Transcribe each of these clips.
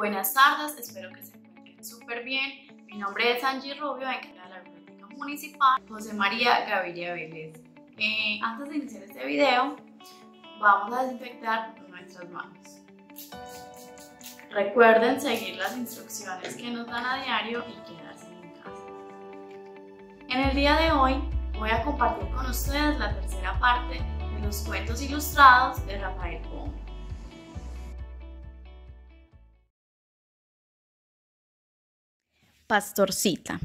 Buenas tardes, espero que se encuentren súper bien. Mi nombre es Angie Rubio, encargada de la Biblioteca Municipal José María Gaviria Vélez. Eh, antes de iniciar este video, vamos a desinfectar nuestras manos. Recuerden seguir las instrucciones que nos dan a diario y quedarse en casa. En el día de hoy voy a compartir con ustedes la tercera parte de los cuentos ilustrados de Rafael Gómez. Pastorcita.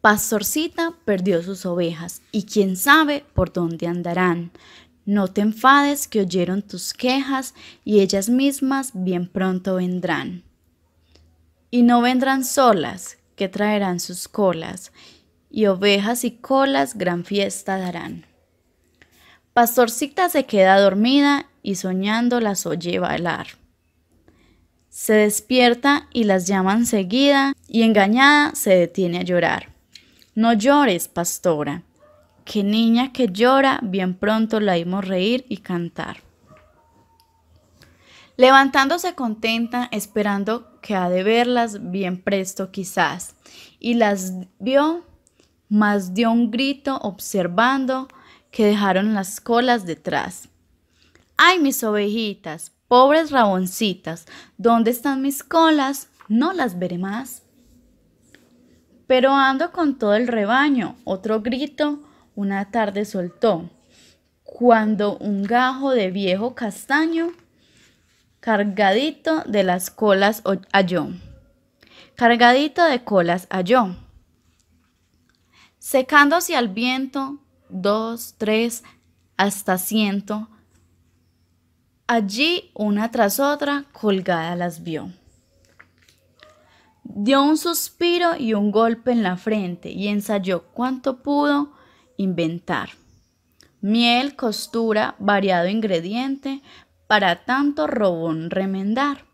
Pastorcita perdió sus ovejas y quién sabe por dónde andarán. No te enfades que oyeron tus quejas y ellas mismas bien pronto vendrán. Y no vendrán solas, que traerán sus colas, y ovejas y colas gran fiesta darán. Pastorcita se queda dormida y soñando las oye bailar se despierta y las llama enseguida y engañada se detiene a llorar. No llores, pastora, que niña que llora bien pronto la oímos reír y cantar. Levantándose contenta, esperando que ha de verlas bien presto quizás, y las vio, mas dio un grito observando que dejaron las colas detrás. ¡Ay, mis ovejitas! Pobres raboncitas, ¿dónde están mis colas? No las veré más. Pero ando con todo el rebaño. Otro grito una tarde soltó, cuando un gajo de viejo castaño, cargadito de las colas halló. Cargadito de colas halló. Secándose al viento, dos, tres, hasta ciento, Allí, una tras otra, colgada las vio. Dio un suspiro y un golpe en la frente y ensayó cuanto pudo inventar. Miel, costura, variado ingrediente, para tanto robón remendar.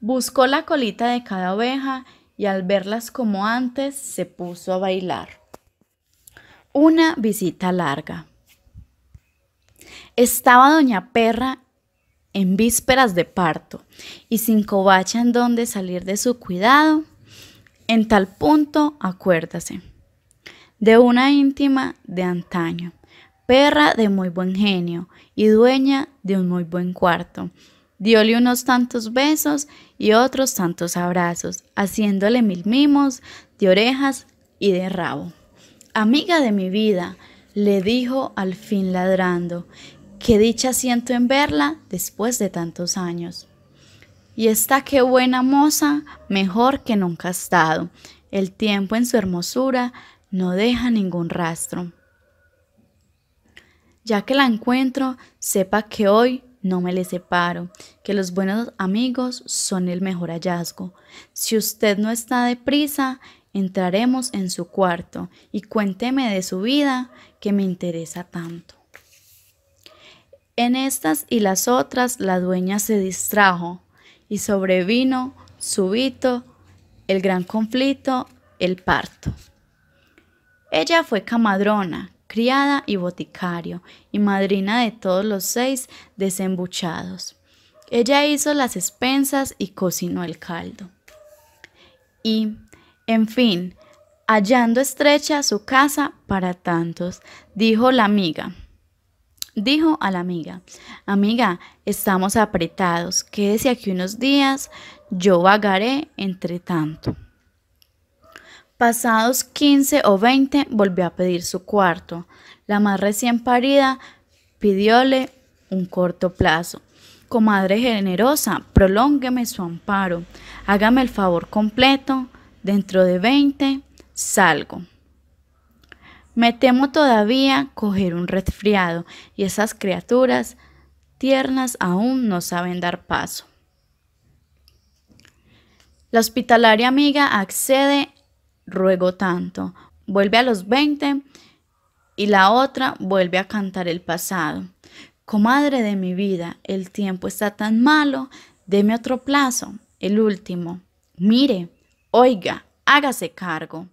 Buscó la colita de cada oveja y al verlas como antes se puso a bailar. Una visita larga. Estaba doña Perra en vísperas de parto y sin cobacha en donde salir de su cuidado. En tal punto, acuérdase, de una íntima de antaño, perra de muy buen genio y dueña de un muy buen cuarto. Diole unos tantos besos y otros tantos abrazos, haciéndole mil mimos de orejas y de rabo. Amiga de mi vida, le dijo al fin ladrando, qué dicha siento en verla después de tantos años. Y está qué buena moza, mejor que nunca ha estado. El tiempo en su hermosura no deja ningún rastro. Ya que la encuentro, sepa que hoy no me le separo, que los buenos amigos son el mejor hallazgo. Si usted no está deprisa, entraremos en su cuarto y cuénteme de su vida que me interesa tanto. En estas y las otras la dueña se distrajo y sobrevino subito, el gran conflicto, el parto. Ella fue camadrona, criada y boticario, y madrina de todos los seis desembuchados. Ella hizo las expensas y cocinó el caldo. Y en fin, hallando estrecha su casa para tantos, dijo la amiga. Dijo a la amiga, amiga, estamos apretados, quédese aquí unos días, yo vagaré entre tanto. Pasados 15 o 20 volvió a pedir su cuarto. La más recién parida pidióle un corto plazo. Comadre generosa, prolóngueme su amparo, hágame el favor completo Dentro de 20 salgo. Me temo todavía coger un resfriado y esas criaturas tiernas aún no saben dar paso. La hospitalaria amiga accede, ruego tanto, vuelve a los 20 y la otra vuelve a cantar el pasado. Comadre de mi vida, el tiempo está tan malo, deme otro plazo, el último. Mire, Oiga, hágase cargo.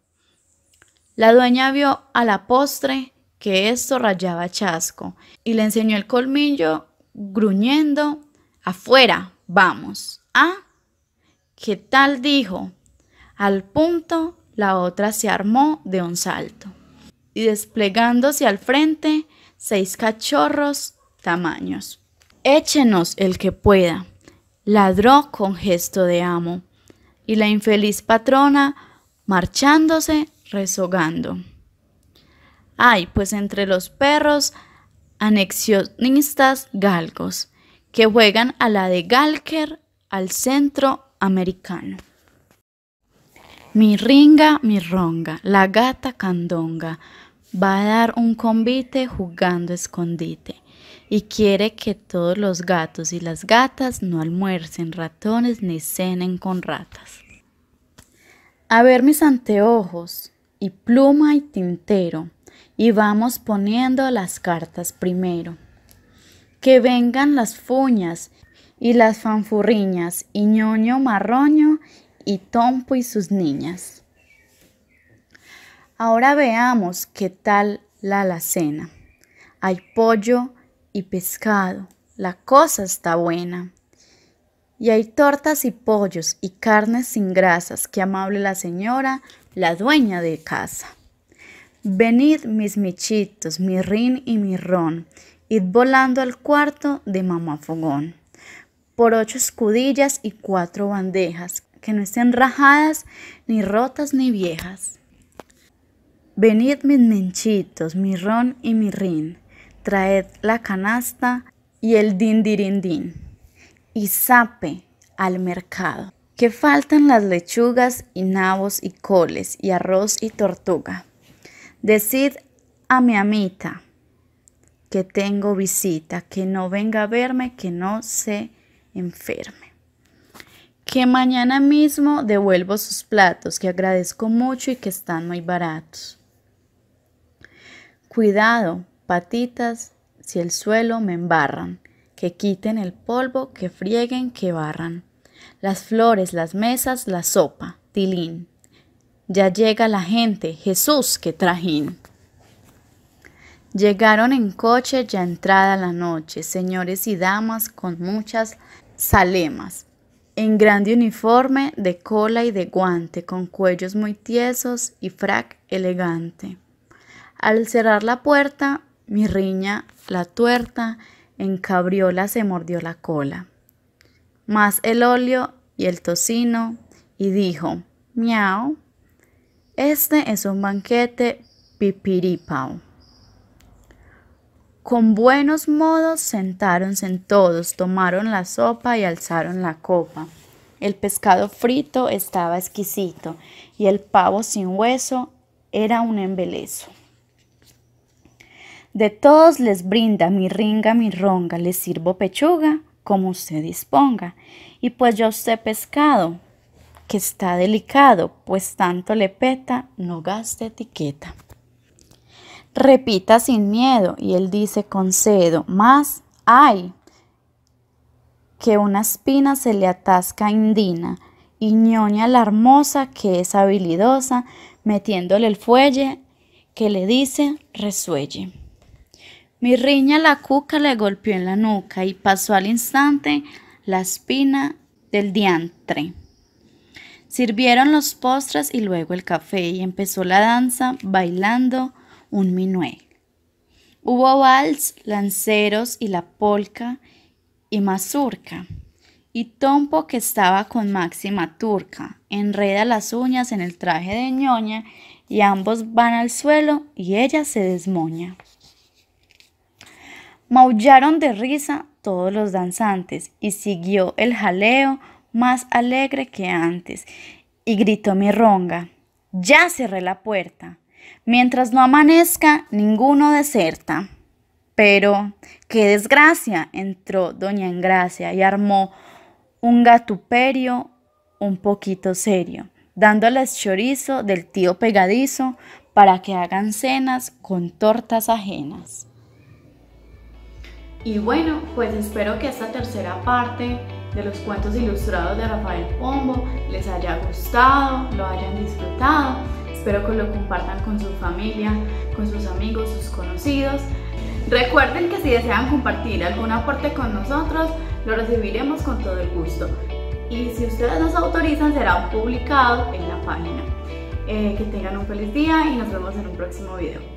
La dueña vio a la postre que esto rayaba chasco y le enseñó el colmillo gruñendo, afuera, vamos. Ah, ¿qué tal dijo? Al punto, la otra se armó de un salto y desplegándose al frente, seis cachorros tamaños. Échenos el que pueda, ladró con gesto de amo, y la infeliz patrona marchándose rezogando. Ay, pues entre los perros anexionistas galgos que juegan a la de Galker al centro americano. Mi ringa, mi ronga, la gata candonga va a dar un convite jugando escondite y quiere que todos los gatos y las gatas no almuercen ratones ni cenen con ratas. A ver mis anteojos y pluma y tintero y vamos poniendo las cartas primero. Que vengan las fuñas y las fanfurriñas y ñoño marroño y tompo y sus niñas. Ahora veamos qué tal la alacena. Hay pollo, y pescado. La cosa está buena. Y hay tortas y pollos y carnes sin grasas. que amable la señora, la dueña de casa. Venid mis michitos, mi rin y mi ron, id volando al cuarto de mamá fogón. Por ocho escudillas y cuatro bandejas, que no estén rajadas, ni rotas ni viejas. Venid mis menchitos, mi ron y mi rin, traed la canasta y el din din y sape al mercado, que faltan las lechugas y nabos y coles y arroz y tortuga. Decid a mi amita que tengo visita, que no venga a verme, que no se enferme. Que mañana mismo devuelvo sus platos, que agradezco mucho y que están muy baratos. Cuidado, patitas, si el suelo me embarran, que quiten el polvo, que frieguen, que barran. Las flores, las mesas, la sopa, tilín. Ya llega la gente, Jesús, que trajín. Llegaron en coche ya entrada la noche, señores y damas con muchas salemas, en grande uniforme de cola y de guante, con cuellos muy tiesos y frac elegante. Al cerrar la puerta mi riña, la tuerta, en cabriola se mordió la cola. Más el óleo y el tocino, y dijo, miau, este es un banquete pipiripau. Con buenos modos sentáronse en todos, tomaron la sopa y alzaron la copa. El pescado frito estaba exquisito y el pavo sin hueso era un embelezo. De todos les brinda mi ringa, mi ronga, les sirvo pechuga, como usted disponga. Y pues yo sé pescado, que está delicado, pues tanto le peta, no gaste etiqueta. Repita sin miedo y él dice concedo, más hay que una espina se le atasca indina y ñoña la hermosa que es habilidosa, metiéndole el fuelle que le dice resuelle. Mi riña la cuca le golpeó en la nuca y pasó al instante la espina del diantre. Sirvieron los postres y luego el café y empezó la danza bailando un minué. Hubo vals, lanceros y la polca y mazurca. Y Tompo que estaba con Máxima turca, enreda las uñas en el traje de ñoña y ambos van al suelo y ella se desmoña. Maullaron de risa todos los danzantes y siguió el jaleo más alegre que antes. Y gritó mi ronga, ya cerré la puerta. Mientras no amanezca, ninguno deserta. Pero, qué desgracia, entró doña Engracia y armó un gatuperio un poquito serio, dándoles chorizo del tío pegadizo para que hagan cenas con tortas ajenas. Y bueno, pues espero que esta tercera parte de los cuentos ilustrados de Rafael Pombo les haya gustado, lo hayan disfrutado. Espero que lo compartan con su familia, con sus amigos, sus conocidos. Recuerden que si desean compartir alguna parte con nosotros, lo recibiremos con todo el gusto. Y si ustedes nos autorizan, será publicado en la página. Eh, que tengan un feliz día y nos vemos en un próximo video.